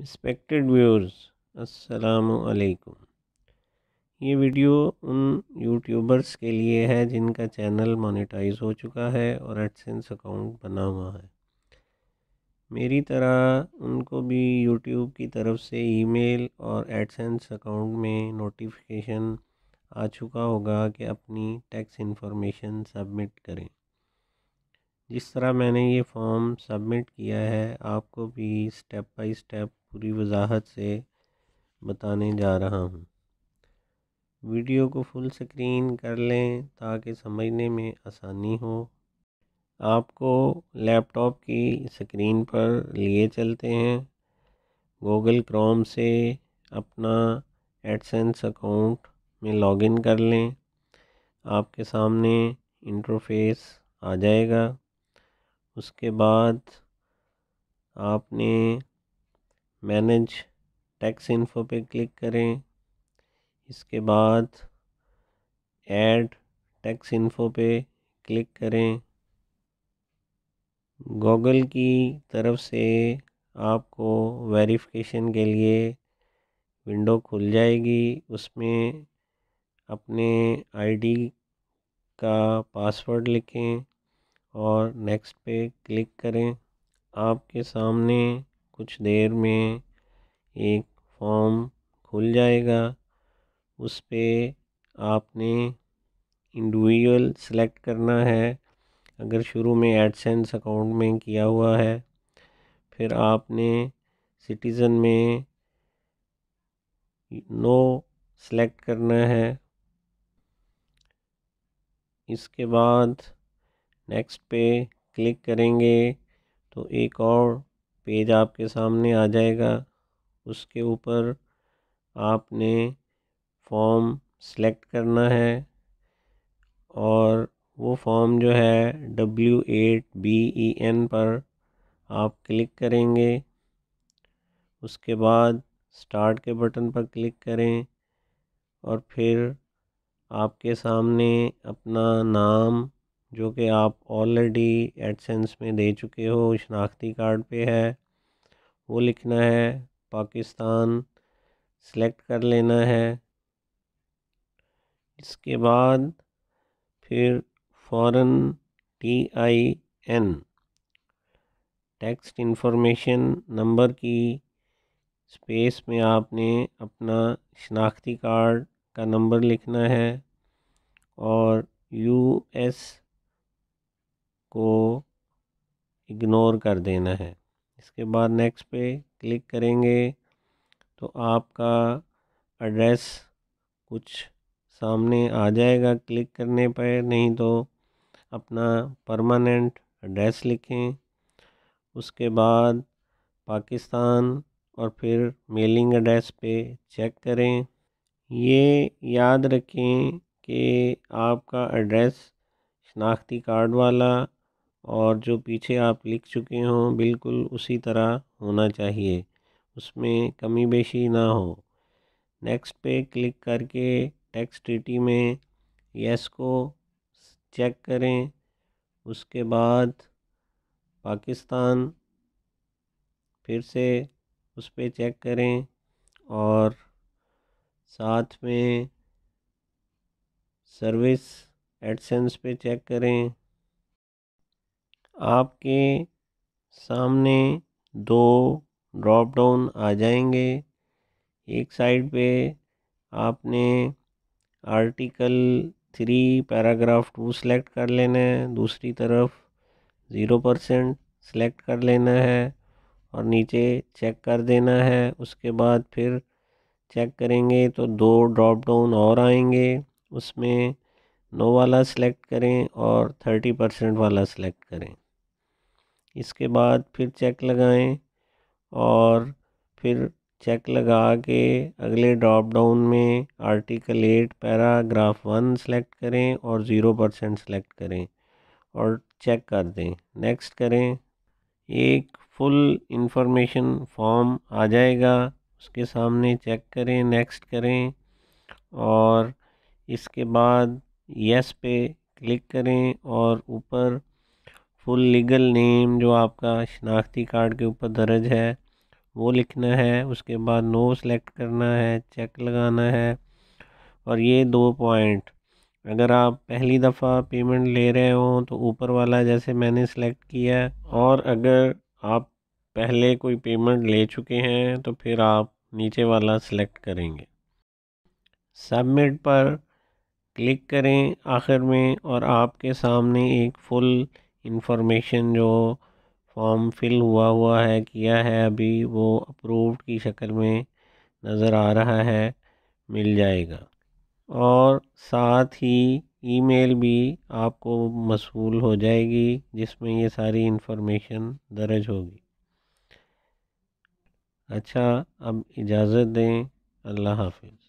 respected viewers असलकुम ये video उन यूट्यूबर्स के लिए है जिनका चैनल मोनेटाइज हो चुका है और एडसेंस अकाउंट बना हुआ है मेरी तरह उनको भी यूट्यूब की तरफ से ईमेल और एडसेंस अकाउंट में नोटिफिकेशन आ चुका होगा कि अपनी टैक्स इन्फॉर्मेशन सबमिट करें जिस तरह मैंने ये फॉर्म सबमिट किया है आपको भी स्टेप बाय स्टेप पूरी वजाहत से बताने जा रहा हूँ वीडियो को फुल स्क्रीन कर लें ताकि समझने में आसानी हो आपको लैपटॉप की स्क्रीन पर लिए चलते हैं गूगल क्रोम से अपना एडसेंस अकाउंट में लॉगिन कर लें आपके सामने इंटरफेस आ जाएगा उसके बाद आपने मैनेज टैक्स इन्फो पे क्लिक करें इसके बाद ऐड टैक्स इन्फो पे क्लिक करें गूगल की तरफ से आपको वेरिफिकेशन के लिए विंडो खुल जाएगी उसमें अपने आईडी का पासवर्ड लिखें और नेक्स्ट पे क्लिक करें आपके सामने कुछ देर में एक फॉर्म खुल जाएगा उस पर आपने इंडिविजुअल सेलेक्ट करना है अगर शुरू में एडसेंस अकाउंट में किया हुआ है फिर आपने सिटीज़न में नो सेलेक्ट करना है इसके बाद नेक्स्ट पे क्लिक करेंगे तो एक और पेज आपके सामने आ जाएगा उसके ऊपर आपने फॉर्म सेलेक्ट करना है और वो फॉर्म जो है W eight B E N पर आप क्लिक करेंगे उसके बाद स्टार्ट के बटन पर क्लिक करें और फिर आपके सामने अपना नाम जो कि आप ऑलरेडी एडसेंस में दे चुके हो शनाख्ती कार्ड पे है वो लिखना है पाकिस्तान सेलेक्ट कर लेना है इसके बाद फिर foreign T I N tax information number की स्पेस में आपने अपना शनाख्ती कार्ड का नंबर लिखना है और यू एस को इग्नोर कर देना है इसके बाद नेक्स्ट पे क्लिक करेंगे तो आपका एड्रेस कुछ सामने आ जाएगा क्लिक करने पर नहीं तो अपना परमानेंट एड्रेस लिखें उसके बाद पाकिस्तान और फिर मेलिंग एड्रेस पे चेक करें ये याद रखें कि आपका एड्रेस शनाख्ती कार्ड वाला और जो पीछे आप लिख चुके हों बिल्कुल उसी तरह होना चाहिए उसमें कमी बेशी ना हो नेक्स्ट पे क्लिक करके टेक्स्ट टी में यस को चेक करें उसके बाद पाकिस्तान फिर से उस पर चेक करें और साथ में सर्विस एडसेंस पे चेक करें आपके सामने दो ड्रॉप डाउन आ जाएंगे एक साइड पे आपने article three paragraph two select कर लेना है दूसरी तरफ ज़ीरो परसेंट सेलेक्ट कर लेना है और नीचे चेक कर देना है उसके बाद फिर चेक करेंगे तो दो ड्रॉप डाउन और आएंगे उसमें नो वाला सेलेक्ट करें और थर्टी परसेंट वाला सेलेक्ट करें इसके बाद फिर चेक लगाएं और फिर चेक लगा के अगले ड्रॉप डाउन में article eight paragraph one select करें और ज़ीरो परसेंट सेलेक्ट करें और चेक कर दें नेक्स्ट करें एक फुल इंफॉर्मेशन फॉर्म आ जाएगा उसके सामने चेक करें नेक्स्ट करें और इसके बाद यस पे क्लिक करें और ऊपर फुल लीगल नेम जो आपका शनाख्ती कार्ड के ऊपर दर्ज है वो लिखना है उसके बाद नो सेलेक्ट करना है चेक लगाना है और ये दो पॉइंट अगर आप पहली दफ़ा पेमेंट ले रहे हो तो ऊपर वाला जैसे मैंने सेलेक्ट किया है और अगर आप पहले कोई पेमेंट ले चुके हैं तो फिर आप नीचे वाला सेलेक्ट करेंगे सबमिट पर क्लिक करें आखिर में और आपके सामने एक फुल इंफॉर्मेशन जो फॉर्म फिल हुआ हुआ है किया है अभी वो अप्रूव्ड की शक्ल में नज़र आ रहा है मिल जाएगा और साथ ही ईमेल भी आपको मसूल हो जाएगी जिसमें ये सारी इन्फॉर्मेशन दर्ज होगी अच्छा अब इजाज़त दें अल्लाह हाफिज़